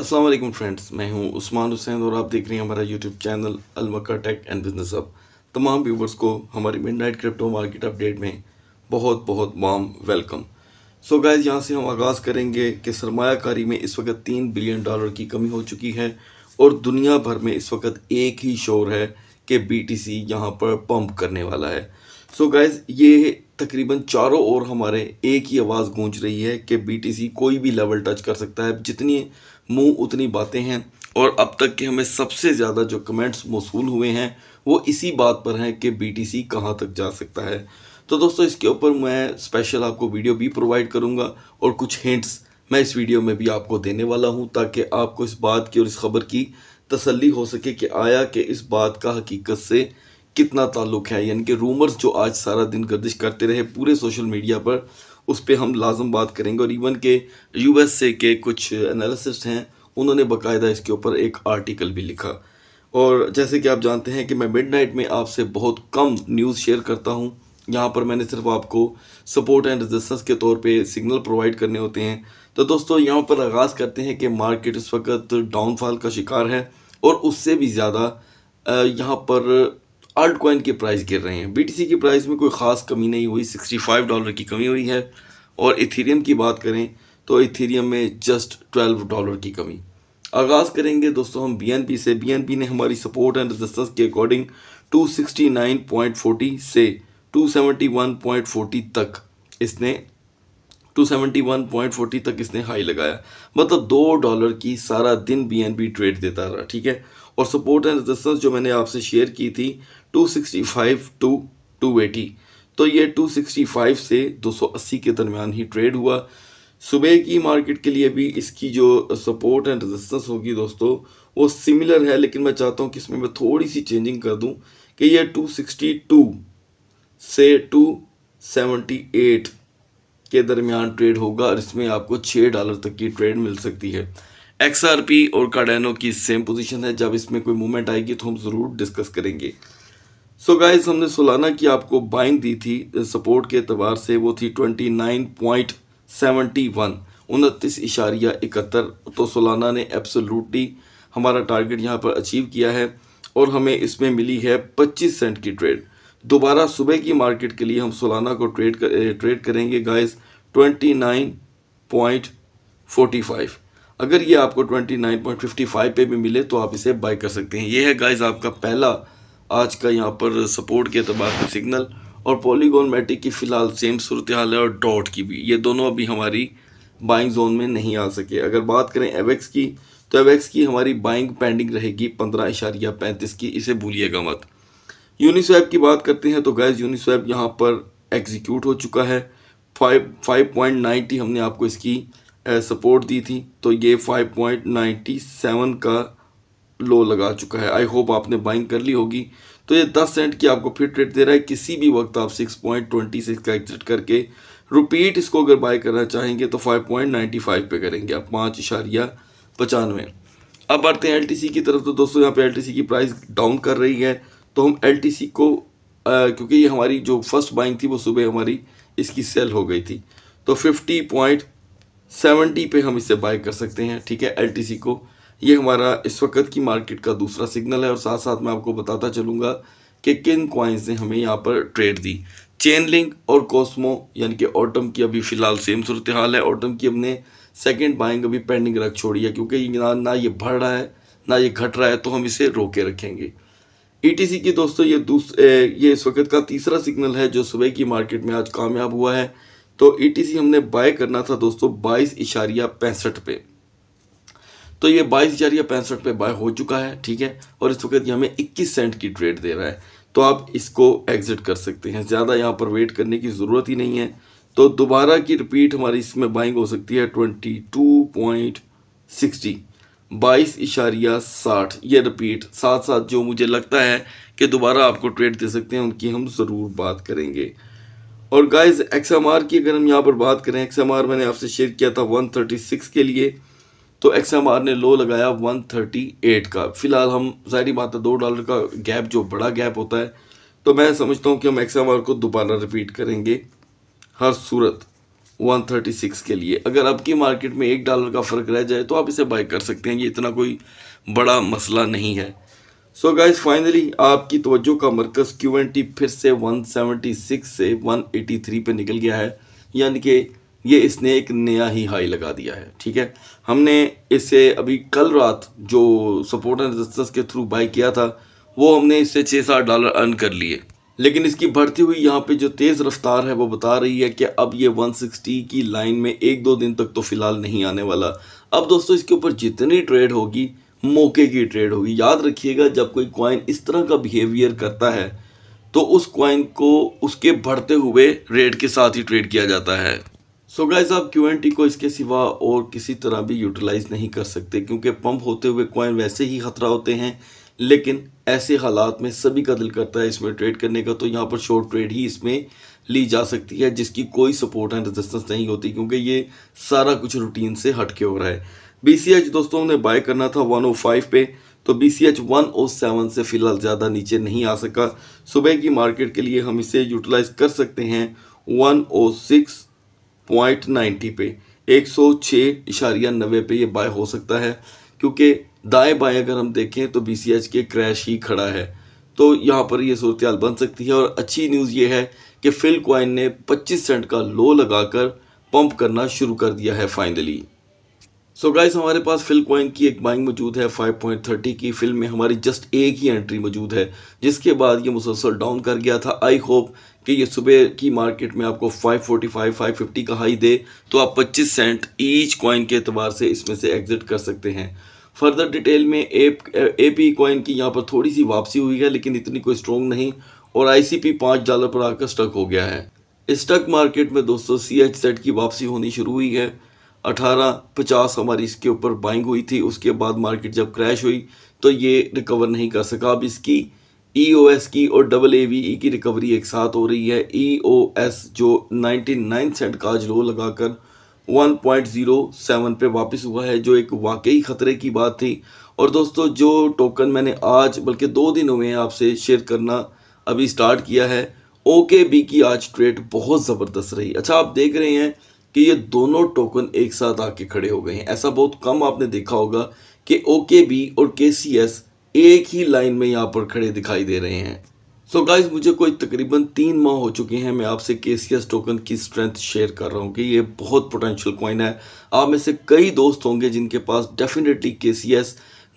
अस्सलाम वालेकुम फ्रेंड्स मैं हूं उस्मान हुसैन और आप देख रहे हैं हमारा YouTube channel Almakka tech and business अब तमाम व्यूवर्स को हमारी मिडनाइट क्रिप्टो मार्केट अपडेट में बहुत बहुत वाम वेलकम सो गाइस गाइज यहां से हम आगाज़ करेंगे कि सरमाकारी में इस वक्त तीन बिलियन डॉलर की कमी हो चुकी है और दुनिया भर में इस वक्त एक ही शोर है कि बी टी सी यहाँ पर पम्प करने वाला है सो so गाइज ये तकरीबन चारों ओर हमारे एक ही आवाज़ गूंज रही है कि बी टी सी कोई भी लेवल टच कर सकता है जितनी मुंह उतनी बातें हैं और अब तक के हमें सबसे ज़्यादा जो कमेंट्स मौसू हुए हैं वो इसी बात पर हैं कि सी कहाँ तक जा सकता है तो दोस्तों इसके ऊपर मैं स्पेशल आपको वीडियो भी प्रोवाइड करूँगा और कुछ हिंट्स मैं इस वीडियो में भी आपको देने वाला हूँ ताकि आपको इस बात की और इस खबर की तसल्ली हो सके कि आया कि इस बात का हकीकत से कितना ताल्लुक है यानी कि रूमर्स जो आज सारा दिन गर्दिश करते रहे पूरे सोशल मीडिया पर उस पर हम लाजम बात करेंगे और इवन के ए के कुछ एनालिसिस्ट हैं उन्होंने बाकायदा इसके ऊपर एक आर्टिकल भी लिखा और जैसे कि आप जानते हैं कि मैं मिडनाइट में आपसे बहुत कम न्यूज़ शेयर करता हूँ यहाँ पर मैंने सिर्फ आपको सपोर्ट एंड रेजिस्टेंस के तौर पे सिग्नल प्रोवाइड करने होते हैं तो दोस्तों यहाँ पर आगाज़ करते हैं कि मार्केट इस वक्त डाउनफॉल का शिकार है और उससे भी ज़्यादा यहाँ पर अल्ट कोइन के प्राइस गिर रहे हैं बीटीसी की प्राइस में कोई ख़ास कमी नहीं हुई 65 डॉलर की कमी हुई है और इथेरियम की बात करें तो इथेरियम में जस्ट 12 डॉलर की कमी आगाज़ करेंगे दोस्तों हम बीएनपी से बीएनपी ने हमारी सपोर्ट एंड रेजिस्टेंस के अकॉर्डिंग 269.40 से 271.40 तक इसने 271.40 तक इसने हाई लगाया मतलब दो डॉलर की सारा दिन बी ट्रेड देता रहा ठीक है और सपोर्ट एंड रेजिस्टेंस जो मैंने आपसे शेयर की थी 265 टू 280 तो ये 265 से 280 के दरमियान ही ट्रेड हुआ सुबह की मार्केट के लिए भी इसकी जो सपोर्ट एंड रेजिस्टेंस होगी दोस्तों वो सिमिलर है लेकिन मैं चाहता हूँ कि इसमें मैं थोड़ी सी चेंजिंग कर दूँ कि सिक्सटी टू से एट के दरमियान ट्रेड होगा और इसमें आपको छः डॉलर तक की ट्रेड मिल सकती है एक्स आर पी और कार्डेनो की सेम पोजीशन है जब इसमें कोई मूवमेंट आएगी तो हम ज़रूर डिस्कस करेंगे सो so गाइस हमने सोलाना की आपको बाइंग दी थी सपोर्ट के अतबार से वो थी twenty nine point seventy one उनतीस इशारिया इकहत्तर तो सोलाना ने एब्सोल्युटली हमारा टारगेट यहाँ पर अचीव किया है और हमें इसमें मिली है पच्चीस सेंट की ट्रेड दोबारा सुबह की मार्केट के लिए हम सोलाना को ट्रेड कर, ट्रेड करेंगे guys twenty nine point forty five अगर ये आपको 29.55 पे भी मिले तो आप इसे बाई कर सकते हैं ये है गाइज आपका पहला आज का यहाँ पर सपोर्ट के अतबार का सिग्नल और पॉलीगोन मैटिक की फ़िलहाल सेम सूरत हाल है और डॉट की भी ये दोनों अभी हमारी बाइंग जोन में नहीं आ सके अगर बात करें एवेक्स की तो एवेक्स की हमारी बाइंग पेंडिंग रहेगी पंद्रह इशारिया पैंतीस की इसे भूलिएगा मत यूनिस्वैप की बात करते हैं तो गैस यूनिस्वैप यहाँ पर एग्जीक्यूट हो चुका है फाइव फाइव पॉइंट नाइन्टी हमने आपको इसकी सपोर्ट दी थी तो ये 5.97 का लो लगा चुका है आई होप आपने बाइंग कर ली होगी तो ये 10 सेंट की आपको फिट रेट दे रहा है किसी भी वक्त आप 6.26 का एग्जिट करके रिपीट इसको अगर बाय करना चाहेंगे तो 5.95 पे करेंगे आप पाँच इशारिया पचानवे अब बढ़ते हैं एलटीसी की तरफ तो दोस्तों यहाँ पे एलटीसी की प्राइस डाउन कर रही है तो हम एलटीसी को आ, क्योंकि ये हमारी जो फर्स्ट बाइंग थी वो सुबह हमारी इसकी सेल हो गई थी तो फिफ्टी पॉइंट सेवेंटी पे हम इसे बाय कर सकते हैं ठीक है एल को ये हमारा इस वक्त की मार्केट का दूसरा सिग्नल है और साथ साथ मैं आपको बताता चलूँगा कि किन क्वाइंस ने हमें यहाँ पर ट्रेड दी चेन लिंक और कॉस्मो यानी कि ऑटम की अभी फ़िलहाल सेम सूरत हाल है ऑटम की हमने सेकंड बाइंग अभी पेंडिंग रख छोड़ी है क्योंकि ना ना ये बढ़ रहा है ना ये घट रहा है तो हम इसे रोके रखेंगे ईटीसी e की दोस्तों ये दूस ए, ये इस वक्त का तीसरा सिग्नल है जो सुबह की मार्केट में आज कामयाब हुआ है तो ईटीसी हमने बाय करना था दोस्तों बाईस इशारिया पैंसठ पे तो ये बाईस इशारिया पैंसठ पे बाय हो चुका है ठीक है और इस वक्त ये हमें इक्कीस सेंट की ट्रेड दे रहा है तो आप इसको एग्जिट कर सकते हैं ज़्यादा यहाँ पर वेट करने की ज़रूरत ही नहीं है तो दोबारा की रिपीट हमारी इसमें बाइंग हो सकती है ट्वेंटी टू पॉइंट सिक्सटी बाईस इशारिया साठ ये रिपीट साथ साथ जो मुझे लगता है कि दोबारा आपको ट्रेड दे सकते हैं उनकी हम ज़रूर बात करेंगे और गाइस एक्स की अगर हम यहाँ पर बात करें एक्स मैंने आपसे शेयर किया था 136 के लिए तो एक्स ने लो लगाया 138 का फिलहाल हम जारी बात है दो डॉलर का गैप जो बड़ा गैप होता है तो मैं समझता हूँ कि हम एक्स को दोबारा रिपीट करेंगे हर सूरत 136 के लिए अगर आपकी मार्केट में एक डॉलर का फ़र्क रह जाए तो आप इसे बाई कर सकते हैं ये इतना कोई बड़ा मसला नहीं है सो गाइज फाइनली आपकी तवज्जो का मरकज़ क्यू एन टी फिर से 176 से 183 पे निकल गया है यानी कि ये इसने एक नया ही हाई लगा दिया है ठीक है हमने इसे अभी कल रात जो सपोर्ट एंड रजिस्टेंस के थ्रू बाई किया था वो हमने इससे छः सात डॉलर अर्न कर लिए लेकिन इसकी बढ़ती हुई यहाँ पे जो तेज़ रफ्तार है वो बता रही है कि अब ये 160 की लाइन में एक दो दिन तक तो फ़िलहाल नहीं आने वाला अब दोस्तों इसके ऊपर जितनी ट्रेड होगी मौके की ट्रेड होगी याद रखिएगा जब कोई क्वाइन इस तरह का बिहेवियर करता है तो उस क्वाइन को उसके बढ़ते हुए रेट के साथ ही ट्रेड किया जाता है सो गाइस आप क्यू एन टी को इसके सिवा और किसी तरह भी यूटिलाइज नहीं कर सकते क्योंकि पंप होते हुए क्वाइन वैसे ही खतरा होते हैं लेकिन ऐसे हालात में सभी का दिल करता है इसमें ट्रेड करने का तो यहाँ पर शॉर्ट ट्रेड ही इसमें ली जा सकती है जिसकी कोई सपोर्ट एंड रेजिस्टेंस नहीं होती क्योंकि ये सारा कुछ रूटीन से हटके हो रहा है बी दोस्तों हमने बाय करना था 105 पे तो B C H one O seven से फ़िलहाल ज़्यादा नीचे नहीं आ सका सुबह की मार्केट के लिए हम इसे यूटिलाइज कर सकते हैं one O six point ninety पे एक सौ छः इशारिया नबे पे ये बाय हो सकता है क्योंकि दाएँ बाएँ अगर हम देखें तो बी सी एच के क्रैश ही खड़ा है तो यहाँ पर ये सूरत बन सकती है और अच्छी न्यूज़ ये है कि फिल क्वाइन ने पच्चीस सेंट का लो लगाकर पंप करना शुरू कर दिया है फाइनली सो so गाइस हमारे पास फिल कॉइन की एक बाइंग मौजूद है 5.30 की फिल्म में हमारी जस्ट एक ही एंट्री मौजूद है जिसके बाद ये मुसलसल डाउन कर गया था आई होप कि ये सुबह की मार्केट में आपको 545, 550 का हाई दे तो आप 25 सेंट ईच कॉइन के अतबार से इसमें से एग्ज़िट कर सकते हैं फर्दर डिटेल में ए पी कॉइन की यहाँ पर थोड़ी सी वापसी हुई है लेकिन इतनी कोई स्ट्रॉन्ग नहीं और आई सी पी पाँच डॉलर पर आकर स्टक हो गया है स्टक मार्केट में दोस्तों सी एच सेट की वापसी होनी शुरू हुई है अठारह पचास हमारी इसके ऊपर बाइंग हुई थी उसके बाद मार्केट जब क्रैश हुई तो ये रिकवर नहीं कर सका अब इसकी ई ओ एस की और डबल ए वी ई की रिकवरी एक साथ हो रही है ई ओ एस जो नाइन्टी नाइन सेंट का आज लो लगाकर वन पॉइंट ज़ीरो सेवन पर वापस हुआ है जो एक वाकई ख़तरे की बात थी और दोस्तों जो टोकन मैंने आज बल्कि दो दिनों में आपसे शेयर करना अभी स्टार्ट किया है ओके बी की आज ट्रेड बहुत ज़बरदस्त रही अच्छा आप देख रहे हैं कि ये दोनों टोकन एक साथ आके खड़े हो गए हैं ऐसा बहुत कम आपने देखा होगा कि ओ बी और के सी एस एक ही लाइन में यहाँ पर खड़े दिखाई दे रहे हैं सो so गाइज मुझे कोई तकरीबन तीन माह हो चुके हैं मैं आपसे के सी एस टोकन की स्ट्रेंथ शेयर कर रहा हूँ कि ये बहुत पोटेंशियल कॉइन है आप में से कई दोस्त होंगे जिनके पास डेफिनेटली के सी एस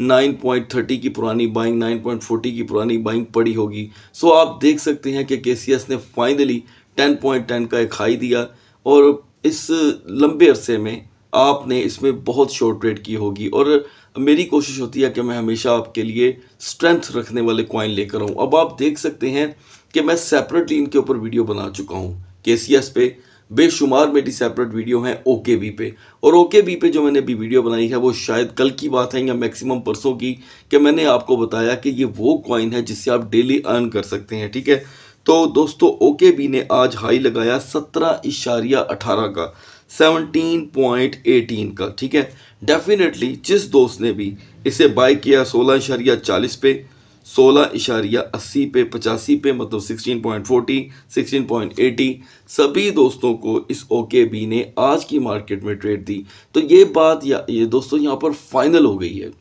9.30 की पुरानी बाइंग 9.40 की पुरानी बाइंग पड़ी होगी सो so आप देख सकते हैं कि के सी एस ने फाइनली 10.10 .10 का एक हाई दिया और इस लंबे अरसे में आपने इसमें बहुत शॉर्ट ट्रेड की होगी और मेरी कोशिश होती है कि मैं हमेशा आपके लिए स्ट्रेंथ रखने वाले कॉइन लेकर आऊँ अब आप देख सकते हैं कि मैं सेपरेटली इनके ऊपर वीडियो बना चुका हूँ के पे बेशुमार मेरी सेपरेट वीडियो हैं ओके बी पे और ओके बी पे जो मैंने अभी वीडियो बनाई है वो शायद कल की बात है या मैक्सिमम परसों की कि मैंने आपको बताया कि ये वो कॉइन है जिससे आप डेली अर्न कर सकते हैं ठीक है तो दोस्तों ओके बी ने आज हाई लगाया सत्रह इशारिया अठारह का सेवनटीन पॉइंट एटीन का ठीक है डेफिनेटली जिस दोस्त ने भी इसे बाय किया सोलह इशारिया चालीस पे सोलह इशारिया अस्सी पे पचासी पे मतलब sixteen point forty sixteen point eighty सभी दोस्तों को इस ओके बी ने आज की मार्केट में ट्रेड दी तो ये बात या ये दोस्तों यहाँ पर फाइनल हो गई है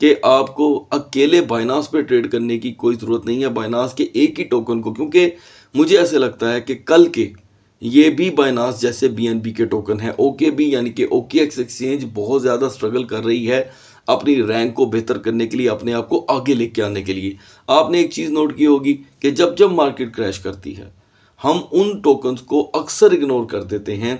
कि आपको अकेले बाइनास पे ट्रेड करने की कोई ज़रूरत नहीं है बाइनास के एक ही टोकन को क्योंकि मुझे ऐसे लगता है कि कल के ये भी बाइनास जैसे बी के टोकन है ओके बी यानी कि ओके एक्स एक्सचेंज बहुत ज़्यादा स्ट्रगल कर रही है अपनी रैंक को बेहतर करने के लिए अपने आप को आगे लेके आने के लिए आपने एक चीज़ नोट की होगी कि जब जब मार्केट क्रैश करती है हम उन टोकन्स को अक्सर इग्नोर कर देते हैं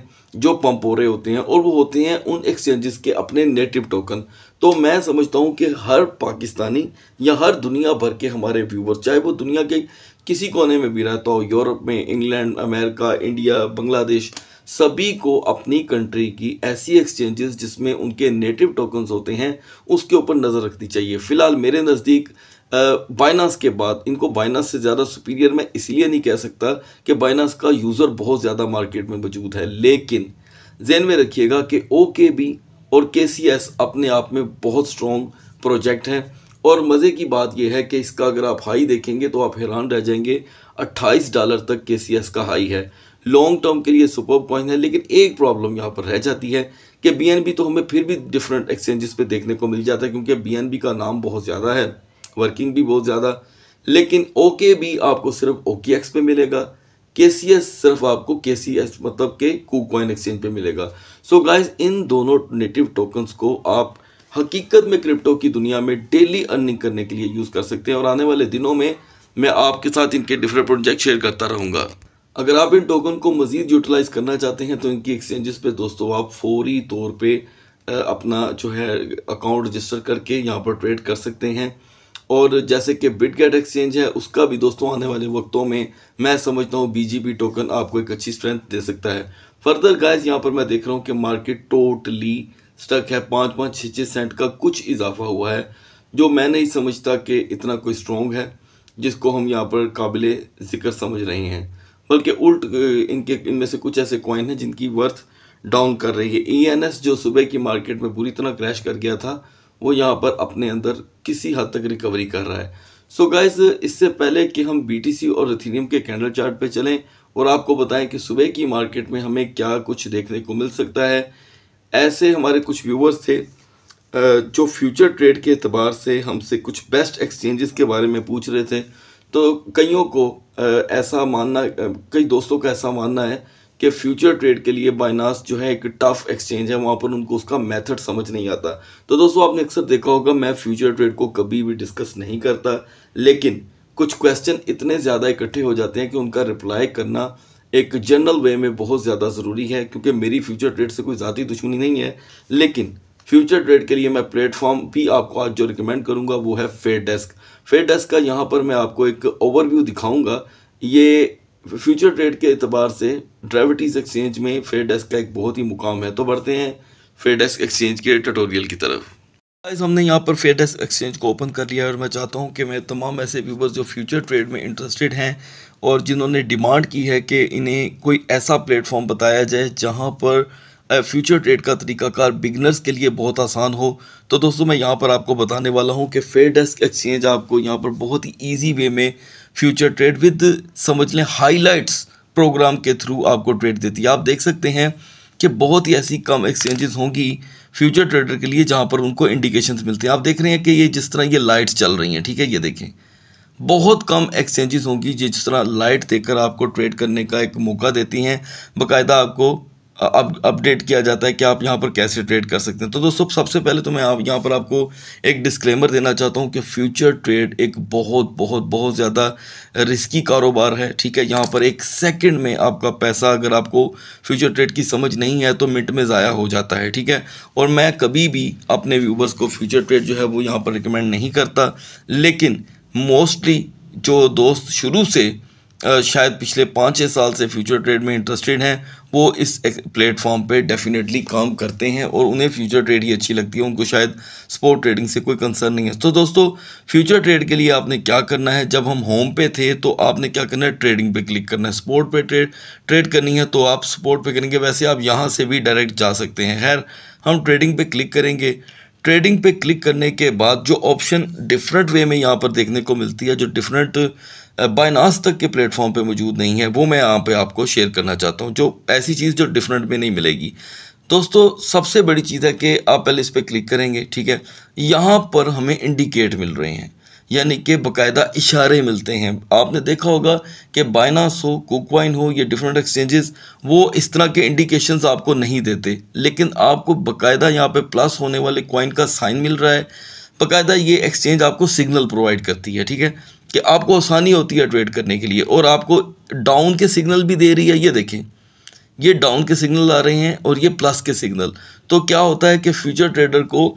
जो पंप हो रहे होते हैं और वो होते हैं उन एक्सचेंजेस के अपने नेटिव टोकन तो मैं समझता हूँ कि हर पाकिस्तानी या हर दुनिया भर के हमारे व्यूवर चाहे वो दुनिया के किसी कोने में भी रहता हो यूरोप में इंग्लैंड अमेरिका इंडिया बांग्लादेश सभी को अपनी कंट्री की ऐसी एक्सचेंजेस जिसमें उनके नेटिव टोकन्स होते हैं उसके ऊपर नज़र रखनी चाहिए फ़िलहाल मेरे नज़दीक बाइनास के बाद इनको बाइनास से ज़्यादा सुपीरियर मैं इसलिए नहीं कह सकता कि बाइनास का यूज़र बहुत ज़्यादा मार्केट में मौजूद है लेकिन जहन में रखिएगा कि ओ के बी और के सी एस अपने आप में बहुत स्ट्रॉन्ग प्रोजेक्ट हैं और मज़े की बात यह है कि इसका अगर आप हाई देखेंगे तो आप हैरान रह जाएंगे 28 डॉलर तक के सी एस का हाई है लॉन्ग टर्म के लिए सुपर पॉइंट है लेकिन एक प्रॉब्लम यहाँ पर रह जाती है कि बी एन बी तो हमें फिर भी डिफरेंट एक्सचेंजेस पे देखने को मिल जाता है क्योंकि बी एन बी का नाम बहुत ज़्यादा है वर्किंग भी बहुत ज़्यादा लेकिन ओके भी आपको सिर्फ ओ के एक्स पे मिलेगा के सी एस सिर्फ आपको के सी एस मतलब के कू कॉइन एक्सचेंज पे मिलेगा सो so गाइस इन दोनों नेटिव टोकन्स को आप हकीकत में क्रिप्टो की दुनिया में डेली अर्निंग करने के लिए यूज़ कर सकते हैं और आने वाले दिनों में मैं आपके साथ इनके डिफरेंट प्रोजेक्ट शेयर करता रहूँगा अगर आप इन टोकन को मज़ीद यूटिलाइज़ करना चाहते हैं तो इनकी एक्सचेंजेस पे दोस्तों आप फौरी तौर पे अपना जो है अकाउंट रजिस्टर करके यहाँ पर ट्रेड कर सकते हैं और जैसे कि बिटगेट एक्सचेंज है उसका भी दोस्तों आने वाले वक्तों में मैं समझता हूँ बीजीबी टोकन आपको एक अच्छी स्ट्रेंथ दे सकता है फर्दर गाइस यहाँ पर मैं देख रहा हूँ कि मार्केट टोटली स्टक है पाँच पाँच छः छः सेंट का कुछ इजाफा हुआ है जो मैं नहीं समझता कि इतना कोई स्ट्रॉन्ग है जिसको हम यहाँ पर काबिल ज़िक्र समझ रहे हैं बल्कि उल्ट इनके इनमें से कुछ ऐसे कॉइन हैं जिनकी वर्थ डाउन कर रही है ई e जो सुबह की मार्केट में बुरी तरह क्रैश कर गया था वो यहाँ पर अपने अंदर किसी हद तक रिकवरी कर रहा है सो so गाइज इससे पहले कि हम बी और रथीनियम के कैंडल चार्ट पे चलें और आपको बताएं कि सुबह की मार्केट में हमें क्या कुछ देखने को मिल सकता है ऐसे हमारे कुछ व्यूवर्स थे जो फ्यूचर ट्रेड के अतबार से हमसे कुछ बेस्ट एक्सचेंजेस के बारे में पूछ रहे थे तो कईयों को ऐसा मानना कई दोस्तों का ऐसा मानना है कि फ्यूचर ट्रेड के लिए बाइनास जो है एक टफ एक्सचेंज है वहाँ पर उनको उसका मेथड समझ नहीं आता तो दोस्तों आपने अक्सर देखा होगा मैं फ्यूचर ट्रेड को कभी भी डिस्कस नहीं करता लेकिन कुछ क्वेश्चन इतने ज़्यादा इकट्ठे हो जाते हैं कि उनका रिप्लाई करना एक जनरल वे में बहुत ज़्यादा ज़रूरी है क्योंकि मेरी फ्यूचर ट्रेड से कोई ज़्यादा दुश्मनी नहीं है लेकिन फ्यूचर ट्रेड के लिए मैं प्लेटफॉर्म भी आपको आज जो रिकमेंड करूँगा वो है फेड डेस्क फेड डेस्क का यहाँ पर मैं आपको एक ओवरव्यू दिखाऊँगा ये फ्यूचर ट्रेड के अतबार से ड्राइविटीज़ एक्सचेंज में फेयर डेस्क का एक बहुत ही मुकाम है तो बढ़ते हैं फेयर डेस्क एक्सचेंज के ट्यूटोरियल की तरफ आज हमने यहाँ पर फेयर डेस्क एक्सचेंज को ओपन कर लिया है और मैं चाहता हूँ कि मैं तमाम ऐसे व्यूवर्स जो फ्यूचर ट्रेड में इंटरेस्टेड हैं और जिन्होंने डिमांड की है कि इन्हें कोई ऐसा प्लेटफॉर्म बताया जाए जहाँ पर फ्यूचर ट्रेड का तरीकाकार बिगनर्स के लिए बहुत आसान हो तो दोस्तों मैं यहाँ पर आपको बताने वाला हूँ कि फेयर डेस्क एक्सचेंज आपको यहाँ पर बहुत ही ईजी वे में फ्यूचर ट्रेड विद समझ लें हाईलाइट्स प्रोग्राम के थ्रू आपको ट्रेड देती है आप देख सकते हैं कि बहुत ही ऐसी कम एक्सचेंजेस होंगी फ्यूचर ट्रेडर के लिए जहाँ पर उनको इंडिकेशंस मिलते हैं आप देख रहे हैं कि ये जिस तरह ये लाइट्स चल रही हैं ठीक है ये देखें बहुत कम एक्सचेंजेस होंगी जिस तरह लाइट देकर आपको ट्रेड करने का एक मौका देती हैं बाकायदा आपको अप अपडेट किया जाता है कि आप यहाँ पर कैसे ट्रेड कर सकते हैं तो दोस्तों सबसे पहले तो मैं आप यहाँ पर आपको एक डिस्क्लेमर देना चाहता हूँ कि फ्यूचर ट्रेड एक बहुत बहुत बहुत ज़्यादा रिस्की कारोबार है ठीक है यहाँ पर एक सेकंड में आपका पैसा अगर आपको फ्यूचर ट्रेड की समझ नहीं है तो मिनट में ज़ाया हो जाता है ठीक है और मैं कभी भी अपने व्यूवर्स को फ्यूचर ट्रेड जो है वो यहाँ पर रिकमेंड नहीं करता लेकिन मोस्टली जो दोस्त शुरू से शायद पिछले पाँच छः साल से फ्यूचर ट्रेड में इंटरेस्टेड हैं वो इस प्लेटफॉर्म पे डेफिनेटली काम करते हैं और उन्हें फ्यूचर ट्रेड ही अच्छी लगती है उनको शायद स्पोर्ट ट्रेडिंग से कोई कंसर्न नहीं है तो दोस्तों फ्यूचर ट्रेड के लिए आपने क्या करना है जब हम होम पे थे तो आपने क्या करना है ट्रेडिंग पे क्लिक करना है स्पोर्ट पे ट्रेड ट्रेड करनी है तो आप स्पोर्ट पे करेंगे वैसे आप यहाँ से भी डायरेक्ट जा सकते हैं खैर हम ट्रेडिंग पे क्लिक करेंगे ट्रेडिंग पे क्लिक करने के बाद जो ऑप्शन डिफरेंट वे में यहाँ पर देखने को मिलती है जो डिफरेंट बाइनास तक के प्लेटफॉर्म पे मौजूद नहीं है वो मैं यहाँ पे आपको शेयर करना चाहता हूँ जो ऐसी चीज़ जो डिफरेंट में नहीं मिलेगी दोस्तों सबसे बड़ी चीज़ है कि आप पहले इस पर क्लिक करेंगे ठीक है यहाँ पर हमें इंडिकेट मिल रहे हैं यानी कि बाकायदा इशारे मिलते हैं आपने देखा होगा कि बाइनास हो कुकवाइन हो या डिफरेंट एक्सचेंजेस वो इस तरह के इंडिकेशंस आपको नहीं देते लेकिन आपको बाकायदा यहाँ पे प्लस होने वाले कॉइन का साइन मिल रहा है बाकायदा ये एक्सचेंज आपको सिग्नल प्रोवाइड करती है ठीक है कि आपको आसानी होती है ट्रेड करने के लिए और आपको डाउन के सिग्नल भी दे रही है ये देखें ये डाउन के सिग्नल आ रहे हैं और ये प्लस के सिग्नल तो क्या होता है कि फ्यूचर ट्रेडर को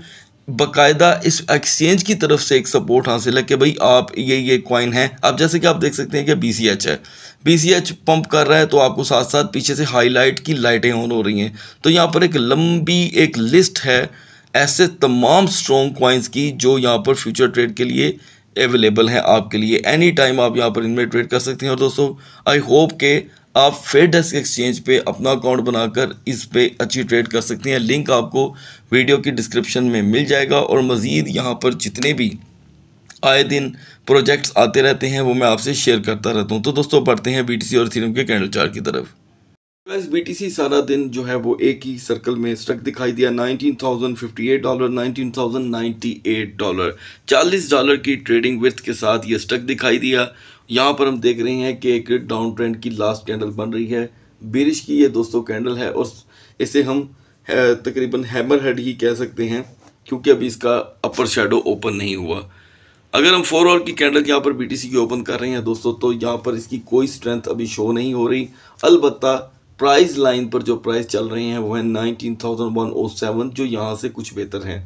बकायदा इस एक्सचेंज की तरफ से एक सपोर्ट हासिल है कि भाई आप ये ये कॉइन है अब जैसे कि आप देख सकते हैं कि बी सी एच है बी सी एच पंप कर रहा है तो आपको साथ साथ पीछे से हाईलाइट की लाइटें ऑन हो रही हैं तो यहाँ पर एक लंबी एक लिस्ट है ऐसे तमाम स्ट्रॉन्ग कॉइन्स की जो यहाँ पर फ्यूचर ट्रेड के लिए अवेलेबल हैं आपके लिए एनी टाइम आप यहाँ पर इनमें ट्रेड कर सकते हैं और दोस्तों आई होप के आप फेड डेस्क एक्सचेंज पे अपना अकाउंट बनाकर इस पे अच्छी ट्रेड कर सकते हैं लिंक आपको वीडियो की डिस्क्रिप्शन में मिल जाएगा और मज़ीद यहाँ पर जितने भी आए दिन प्रोजेक्ट्स आते रहते हैं वो मैं आपसे शेयर करता रहता हूँ तो दोस्तों बढ़ते हैं सी और थीरम के कैंडल चार्ट की तरफ यूएस बीटीसी सारा दिन जो है वो एक ही सर्कल में स्ट्रक दिखाई दिया 19,058 डॉलर 19,098 डॉलर 40 डॉलर की ट्रेडिंग विथ के साथ ये स्ट्रक दिखाई दिया यहाँ पर हम देख रहे हैं कि एक डाउन ट्रेंड की लास्ट कैंडल बन रही है बिरिश की ये दोस्तों कैंडल है और इसे हम तकरीबन हैमर हेड ही कह सकते हैं क्योंकि अभी इसका अपर शेडो ओपन नहीं हुआ अगर हम फोर आवर की कैंडल यहाँ पर सी की ओपन कर रहे हैं दोस्तों तो यहाँ पर इसकी कोई स्ट्रेंथ अभी शो नहीं हो रही अलबत्ता प्राइस लाइन पर जो प्राइस चल रहे हैं वो है nineteen thousand one O seven जो यहाँ से कुछ बेहतर हैं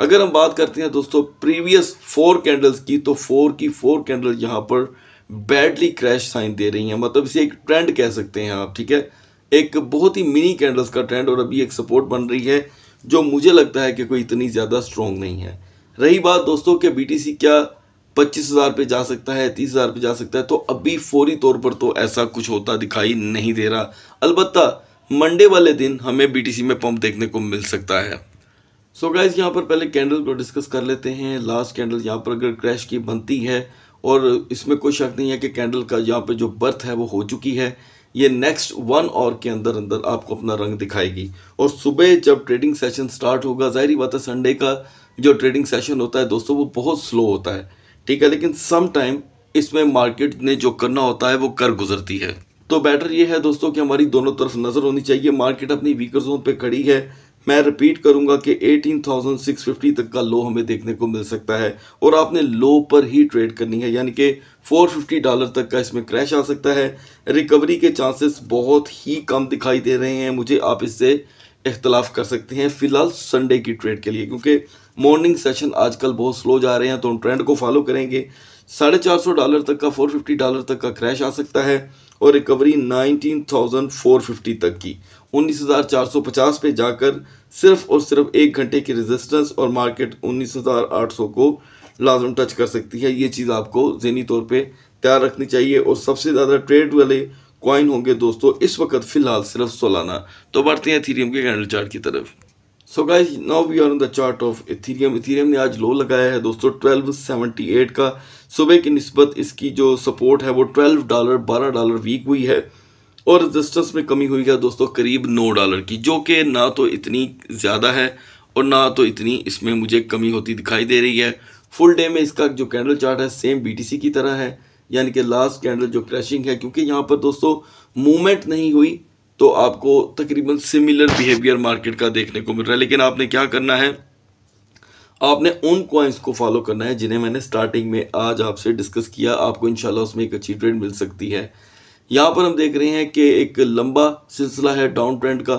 अगर हम बात करते हैं दोस्तों प्रीवियस फोर कैंडल्स की तो फोर की फोर कैंडल यहाँ पर बैडली क्रैश साइन दे रही हैं मतलब इसे एक ट्रेंड कह सकते हैं आप ठीक है एक बहुत ही मिनी कैंडल्स का ट्रेंड और अभी एक सपोर्ट बन रही है जो मुझे लगता है कि कोई इतनी ज़्यादा स्ट्रॉन्ग नहीं है रही बात दोस्तों कि बी क्या पच्चीस हज़ार पे जा सकता है तीस हज़ार पे जा सकता है तो अभी फौरी तौर पर तो ऐसा कुछ होता दिखाई नहीं दे रहा अलबत्त मंडे वाले दिन हमें बीटीसी में पंप देखने को मिल सकता है सो so गाइज यहाँ पर पहले कैंडल को डिस्कस कर लेते हैं लास्ट कैंडल यहाँ पर अगर क्रैश की बनती है और इसमें कोई शक नहीं है कि कैंडल का यहाँ पर जो बर्थ है वो हो चुकी है ये नेक्स्ट वन आवर के अंदर अंदर आपको अपना रंग दिखाएगी और सुबह जब ट्रेडिंग सेशन स्टार्ट होगा जाहिर बात है संडे का जो ट्रेडिंग सेशन होता है दोस्तों वो बहुत स्लो होता है ठीक है लेकिन सम टाइम इसमें मार्केट ने जो करना होता है वो कर गुजरती है तो बेटर ये है दोस्तों कि हमारी दोनों तरफ नज़र होनी चाहिए मार्केट अपनी वीकर जोन पे खड़ी है मैं रिपीट करूंगा कि 18,650 तक का लो हमें देखने को मिल सकता है और आपने लो पर ही ट्रेड करनी है यानी कि 450 डॉलर तक का इसमें क्रैश आ सकता है रिकवरी के चांसेस बहुत ही कम दिखाई दे रहे हैं मुझे आप इससे इख्तलाफ कर सकते हैं फ़िलहाल संडे की ट्रेड के लिए क्योंकि मॉर्निंग सेशन आजकल बहुत स्लो जा रहे हैं तो हम ट्रेंड को फॉलो करेंगे साढ़े चार सौ डॉलर तक का फोर फिफ्टी डॉलर तक का क्रैश आ सकता है और recovery nineteen thousand four fifty तक की उन्नीस हज़ार चार सौ पचास पे जाकर सिर्फ और सिर्फ एक घंटे की रेजिस्टेंस और मार्केट उन्नीस हज़ार आठ सौ को लाजम टच कर सकती है ये चीज़ आपको जहनी तौर पर तैयार रखनी चाहिए और सबसे ज़्यादा ट्रेड वाले कॉइन होंगे दोस्तों इस वक्त फ़िलहाल सिर्फ सोलाना तो बढ़ते हैं थीरियम के कैंडल चार्ट की तरफ so guys now we are on the chart of Ethereum Ethereum ने आज लो लगाया है दोस्तों 1278 का सुबह की नस्बत इसकी जो सपोर्ट है वो 12 डॉलर 12 डॉलर वीक हुई है और रजिस्टेंस में कमी हुई है दोस्तों करीब 9 डॉलर की जो कि ना तो इतनी ज़्यादा है और ना तो इतनी इसमें मुझे कमी होती दिखाई दे रही है फुल डे में इसका जो कैंडल चार्ट है सेम बी की तरह है यानी कि लास्ट कैंडल जो क्रैशिंग है क्योंकि यहाँ पर दोस्तों मूवमेंट नहीं हुई तो आपको तकरीबन सिमिलर बिहेवियर मार्केट का देखने को मिल रहा है लेकिन आपने क्या करना है आपने उन कॉइन्स को फॉलो करना है जिन्हें मैंने स्टार्टिंग में आज आपसे डिस्कस किया आपको इनशाला उसमें एक अच्छी ट्रेंड मिल सकती है यहाँ पर हम देख रहे हैं कि एक लंबा सिलसिला है डाउन ट्रेंड का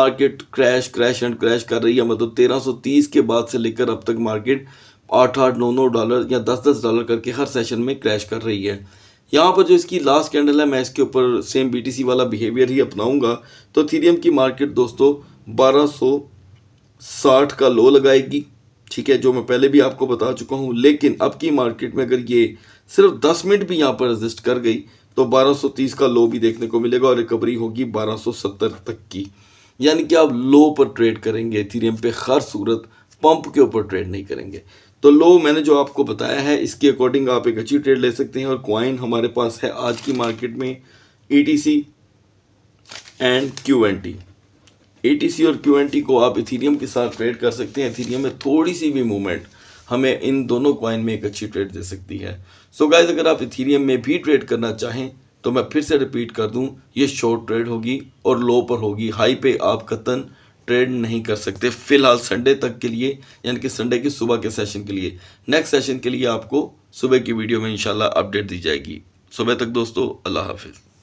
market crash crash and crash कर रही है मतलब 1330 के बाद से लेकर अब तक मार्केट आठ आठ नौ नौ डॉलर या दस दस डॉलर करके हर सेशन में क्रैश कर रही है यहाँ पर जो इसकी लास्ट कैंडल है मैं इसके ऊपर सेम बी वाला बिहेवियर ही अपनाऊंगा तो थीरियम की मार्केट दोस्तों 1260 का लो लगाएगी ठीक है जो मैं पहले भी आपको बता चुका हूँ लेकिन अब की मार्केट में अगर ये सिर्फ 10 मिनट भी यहाँ पर रजिस्ट कर गई तो 1230 का लो भी देखने को मिलेगा और रिकवरी होगी 1270 तक की यानी कि आप लो पर ट्रेड करेंगे थीरियम पे हर सूरत पंप के ऊपर ट्रेड नहीं करेंगे तो लो मैंने जो आपको बताया है इसके अकॉर्डिंग आप एक अच्छी ट्रेड ले सकते हैं और क्वाइन हमारे पास है आज की मार्केट में E and Q N T A और क्यू को आप इथीरियम के साथ ट्रेड कर सकते हैं इथीरियम में थोड़ी सी भी मूवमेंट हमें इन दोनों क्वाइन में एक अच्छी ट्रेड दे सकती है सो so गाइज अगर आप इथीरियम में भी ट्रेड करना चाहें तो मैं फिर से रिपीट कर दूं ये शॉर्ट ट्रेड होगी और लो पर होगी हाई पे आप कतन ट्रेड नहीं कर सकते फिलहाल संडे तक के लिए यानी कि संडे की सुबह के सेशन के लिए नेक्स्ट सेशन के लिए आपको सुबह की वीडियो में इंशाल्लाह अपडेट दी जाएगी सुबह तक दोस्तों अल्लाह हाफिज़